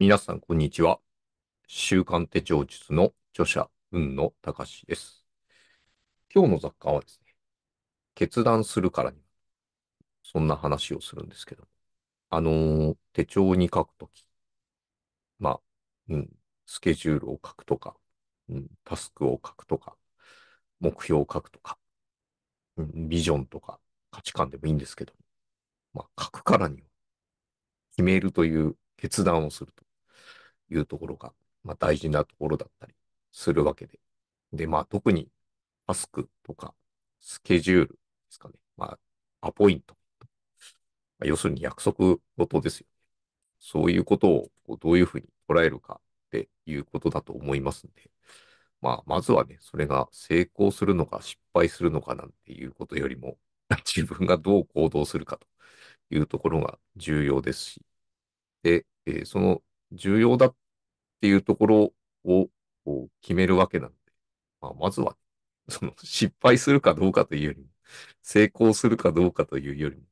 皆さん、こんにちは。週刊手帳術の著者、海野隆です。今日の雑感はですね、決断するからに、そんな話をするんですけど、あのー、手帳に書くとき、まあ、うん、スケジュールを書くとか、うん、タスクを書くとか、目標を書くとか、うん、ビジョンとか価値観でもいいんですけど、まあ、書くからには、決めるという決断をすると。いうところが、まあ、大事なところだったりするわけで。で、まあ、特にタスクとかスケジュールですかね。まあ、アポイント。まあ、要するに約束事ですよね。そういうことをこうどういうふうに捉えるかっていうことだと思いますんで。まあ、まずはね、それが成功するのか失敗するのかなんていうことよりも、自分がどう行動するかというところが重要ですし、で、えー、その重要だっっていうところをこ決めるわけなので、まあ、まずは、その失敗するかどうかというよりも、成功するかどうかというよりも、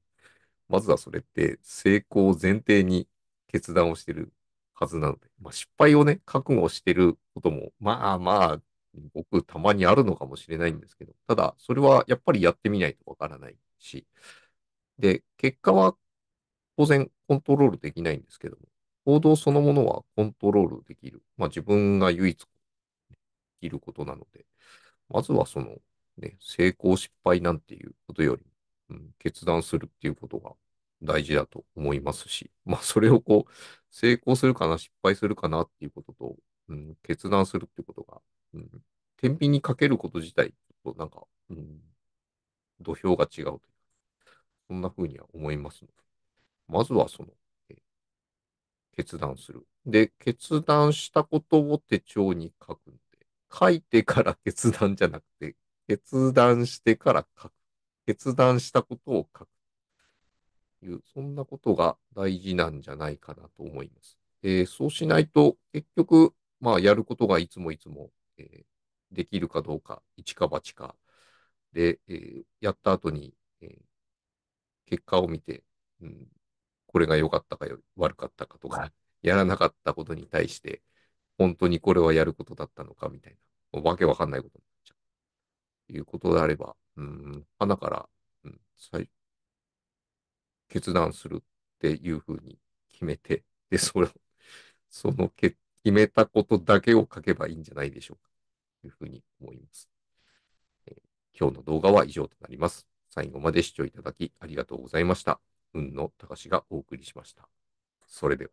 まずはそれって成功を前提に決断をしてるはずなので、まあ、失敗をね、覚悟してることも、まあまあ、僕たまにあるのかもしれないんですけど、ただ、それはやっぱりやってみないとわからないし、で、結果は当然コントロールできないんですけども、行動そのものはコントロールできる。まあ、自分が唯一いることなので、まずはその、ね、成功失敗なんていうことより、うん、決断するっていうことが大事だと思いますし、まあ、それをこう、成功するかな、失敗するかなっていうことと、うん、決断するっていうことが、うん、天秤にかけること自体、となんか、うん、土俵が違うというそんな風には思いますので、まずはその、決断する。で、決断したことを手帳に書くんで、書いてから決断じゃなくて、決断してから書く。決断したことを書く。いう、そんなことが大事なんじゃないかなと思います。えー、そうしないと、結局、まあ、やることがいつもいつも、えー、できるかどうか、一か八かで、えー、やった後に、え結果を見て、うん、これが良かったかよ悪かったかとか、やらなかったことに対して、本当にこれはやることだったのかみたいな、わけわかんないことになっちゃう。いうことであれば、うん、花から、うん、最決断するっていうふうに決めて、で、それを、その決めたことだけを書けばいいんじゃないでしょうか。というふうに思います、えー、今日の動画は以上となります。最後まで視聴いただきありがとうございました。海野しがお送りしました。それでは。